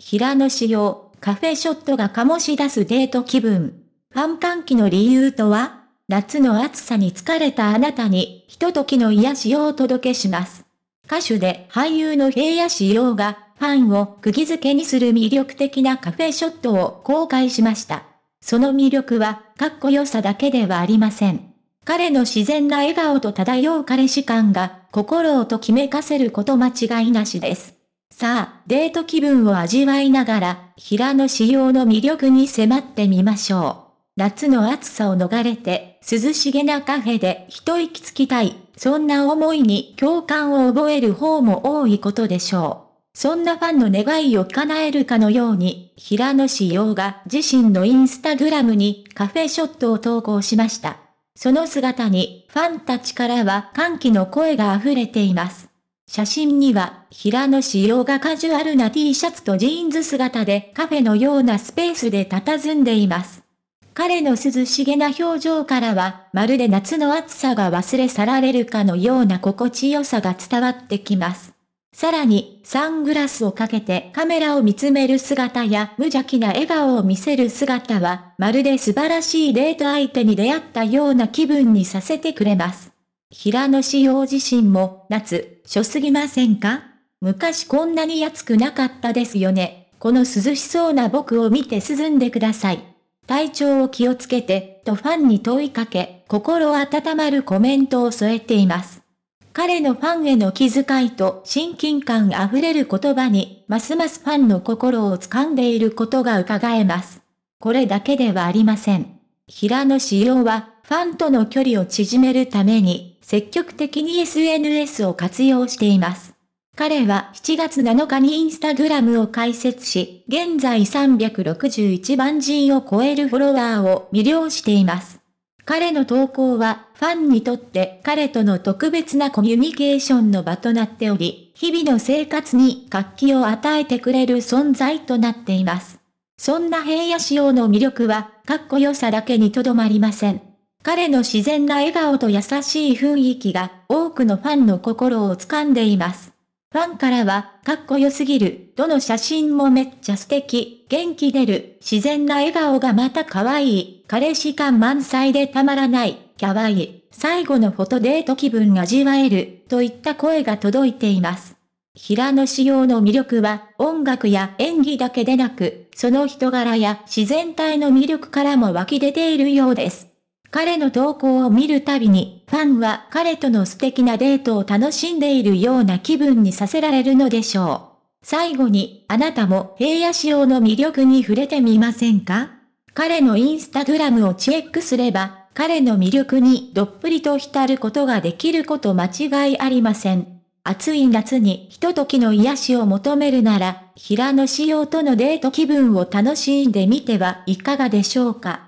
平野仕様、カフェショットが醸し出すデート気分。ン歓喜の理由とは夏の暑さに疲れたあなたに、ひとときの癒しをお届けします。歌手で俳優の平野仕様が、ファンを釘付けにする魅力的なカフェショットを公開しました。その魅力は、かっこよさだけではありません。彼の自然な笑顔と漂う彼氏感が、心をときめかせること間違いなしです。さあ、デート気分を味わいながら、平野仕様の魅力に迫ってみましょう。夏の暑さを逃れて、涼しげなカフェで一息つきたい、そんな思いに共感を覚える方も多いことでしょう。そんなファンの願いを叶えるかのように、平野仕様が自身のインスタグラムにカフェショットを投稿しました。その姿に、ファンたちからは歓喜の声が溢れています。写真には、平野仕様がカジュアルな T シャツとジーンズ姿でカフェのようなスペースで佇んでいます。彼の涼しげな表情からは、まるで夏の暑さが忘れ去られるかのような心地よさが伝わってきます。さらに、サングラスをかけてカメラを見つめる姿や無邪気な笑顔を見せる姿は、まるで素晴らしいデート相手に出会ったような気分にさせてくれます。平野紫耀自身も夏、ょすぎませんか昔こんなに暑くなかったですよね。この涼しそうな僕を見て涼んでください。体調を気をつけて、とファンに問いかけ、心温まるコメントを添えています。彼のファンへの気遣いと親近感あふれる言葉に、ますますファンの心を掴んでいることが伺えます。これだけではありません。平野紫耀は、ファンとの距離を縮めるために、積極的に SNS を活用しています。彼は7月7日にインスタグラムを開設し、現在361万人を超えるフォロワーを魅了しています。彼の投稿は、ファンにとって彼との特別なコミュニケーションの場となっており、日々の生活に活気を与えてくれる存在となっています。そんな平野仕様の魅力は、かっこよさだけにとどまりません。彼の自然な笑顔と優しい雰囲気が多くのファンの心を掴んでいます。ファンからは、かっこよすぎる、どの写真もめっちゃ素敵、元気出る、自然な笑顔がまた可愛い、彼氏感満載でたまらない、可愛い、最後のフォトデート気分が味わえる、といった声が届いています。平野仕様の魅力は音楽や演技だけでなく、その人柄や自然体の魅力からも湧き出ているようです。彼の投稿を見るたびに、ファンは彼との素敵なデートを楽しんでいるような気分にさせられるのでしょう。最後に、あなたも平野仕様の魅力に触れてみませんか彼のインスタグラムをチェックすれば、彼の魅力にどっぷりと浸ることができること間違いありません。暑い夏にひとときの癒しを求めるなら、平野仕様とのデート気分を楽しんでみてはいかがでしょうか。